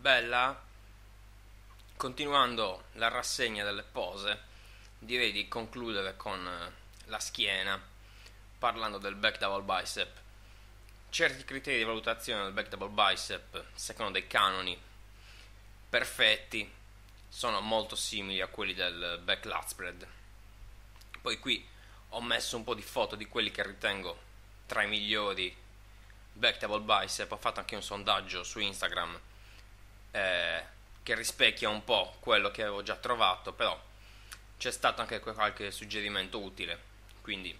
bella continuando la rassegna delle pose direi di concludere con eh, la schiena parlando del back double bicep certi criteri di valutazione del back double bicep secondo dei canoni perfetti sono molto simili a quelli del back lat spread poi qui ho messo un po' di foto di quelli che ritengo tra i migliori back double bicep ho fatto anche un sondaggio su Instagram eh, che rispecchia un po' quello che avevo già trovato, però c'è stato anche qualche suggerimento utile, quindi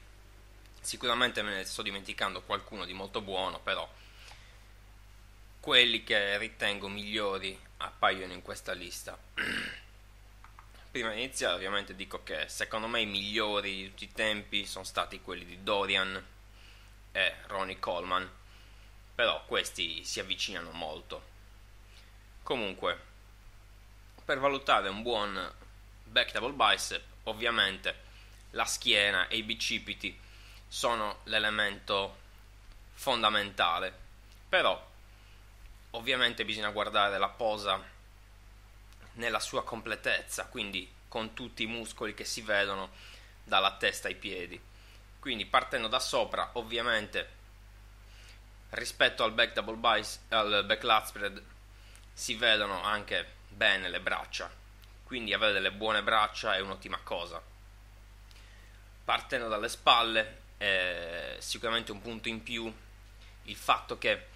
sicuramente me ne sto dimenticando qualcuno di molto buono, però quelli che ritengo migliori appaiono in questa lista. Prima di iniziare ovviamente dico che secondo me i migliori di tutti i tempi sono stati quelli di Dorian e Ronnie Coleman, però questi si avvicinano molto Comunque, per valutare un buon back double bicep, ovviamente la schiena e i bicipiti sono l'elemento fondamentale, però ovviamente bisogna guardare la posa nella sua completezza, quindi con tutti i muscoli che si vedono dalla testa ai piedi. Quindi partendo da sopra, ovviamente rispetto al back double bicep, al back lat spread si vedono anche bene le braccia, quindi avere delle buone braccia è un'ottima cosa. Partendo dalle spalle è sicuramente un punto in più il fatto che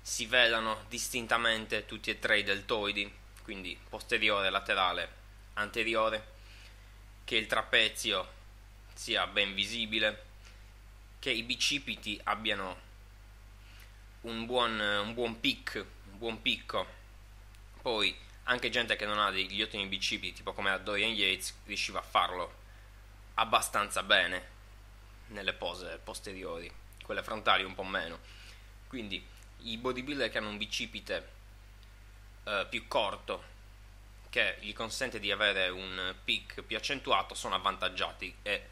si vedano distintamente tutti e tre i deltoidi, quindi posteriore, laterale, anteriore, che il trapezio sia ben visibile, che i bicipiti abbiano un buon, un buon, pic, un buon picco poi anche gente che non ha degli ottimi bicipiti, tipo come la Dorian Yates, riusciva a farlo abbastanza bene nelle pose posteriori, quelle frontali un po' meno. Quindi i bodybuilder che hanno un bicipite eh, più corto che gli consente di avere un peak più accentuato sono avvantaggiati e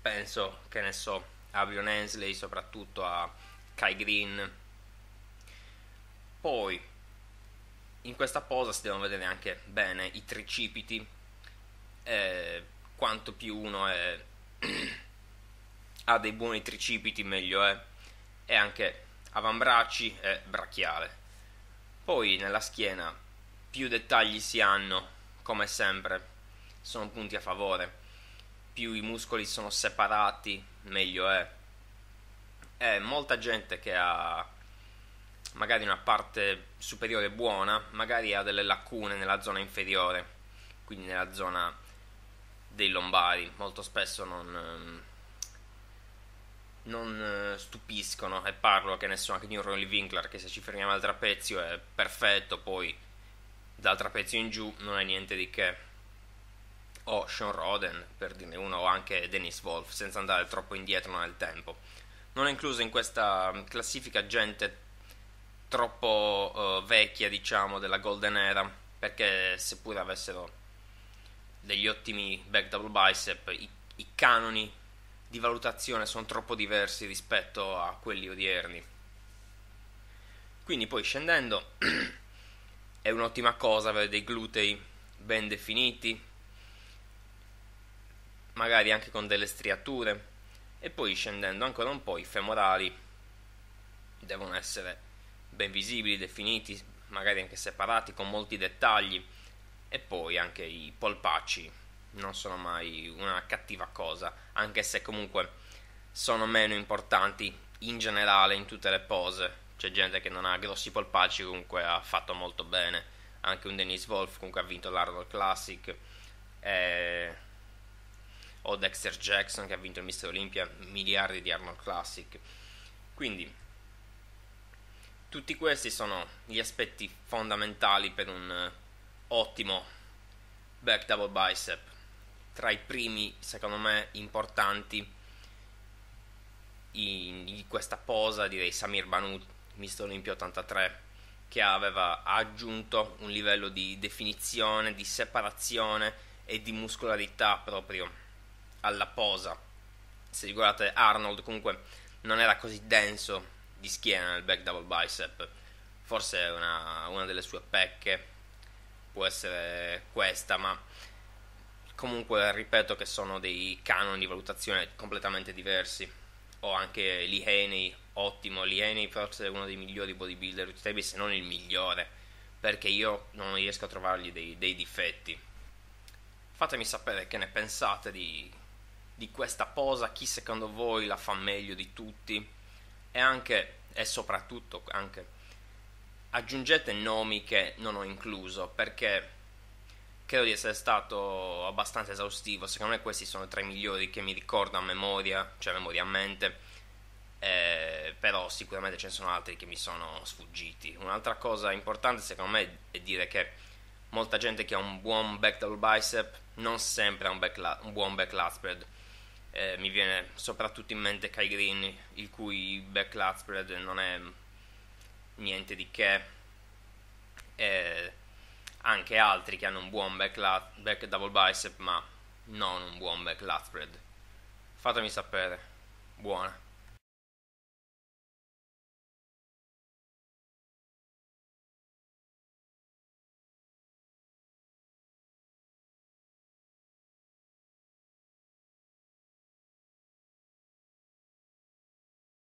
penso che ne so a Brion Hensley soprattutto a Kai Green poi in questa posa si devono vedere anche bene i tricipiti, eh, quanto più uno è, ha dei buoni tricipiti meglio è, e anche avambracci e brachiale. Poi nella schiena più dettagli si hanno, come sempre, sono punti a favore, più i muscoli sono separati meglio è. E molta gente che ha magari una parte superiore buona, magari ha delle lacune nella zona inferiore, quindi nella zona dei lombari, molto spesso non, ehm, non eh, stupiscono e parlo che ne so anche di un Rolly Winkler che se ci fermiamo al trapezio è perfetto, poi dal trapezio in giù non è niente di che. O Sean Roden, per dirne uno, o anche Dennis Wolf, senza andare troppo indietro nel tempo. Non è incluso in questa classifica gente troppo uh, vecchia, diciamo, della Golden Era, perché seppur avessero degli ottimi back double bicep, i, i canoni di valutazione sono troppo diversi rispetto a quelli odierni. Quindi poi scendendo è un'ottima cosa avere dei glutei ben definiti, magari anche con delle striature e poi scendendo ancora un po' i femorali devono essere ben visibili, definiti, magari anche separati, con molti dettagli. E poi anche i polpacci non sono mai una cattiva cosa, anche se comunque sono meno importanti in generale in tutte le pose. C'è gente che non ha grossi polpacci, comunque ha fatto molto bene. Anche un Dennis Wolf comunque ha vinto l'Arnold Classic. Eh, o Dexter Jackson che ha vinto il Mister Olympia, miliardi di Arnold Classic. Quindi tutti questi sono gli aspetti fondamentali per un eh, ottimo back double bicep, tra i primi secondo me importanti in questa posa direi Samir Banu, mister Olimpio 83, che aveva aggiunto un livello di definizione, di separazione e di muscolarità proprio alla posa. Se guardate Arnold comunque non era così denso di schiena nel back double bicep. Forse è una, una delle sue pecche, può essere questa, ma comunque ripeto che sono dei canoni di valutazione completamente diversi. Ho anche Lee Haney, ottimo, Lee Haney forse è uno dei migliori bodybuilder di tempi, se non il migliore, perché io non riesco a trovargli dei, dei difetti. Fatemi sapere che ne pensate di, di questa posa, chi secondo voi la fa meglio di tutti, e anche e soprattutto anche aggiungete nomi che non ho incluso perché credo di essere stato abbastanza esaustivo secondo me questi sono tra i migliori che mi ricordo a memoria cioè a memoria a mente eh, però sicuramente ce ne sono altri che mi sono sfuggiti un'altra cosa importante secondo me è dire che molta gente che ha un buon back double bicep non sempre ha un, back la- un buon back lat spread eh, mi viene soprattutto in mente Kai Green, il cui backlat spread non è niente di che, e anche altri che hanno un buon back, back double bicep ma non un buon back spread. Fatemi sapere, buona.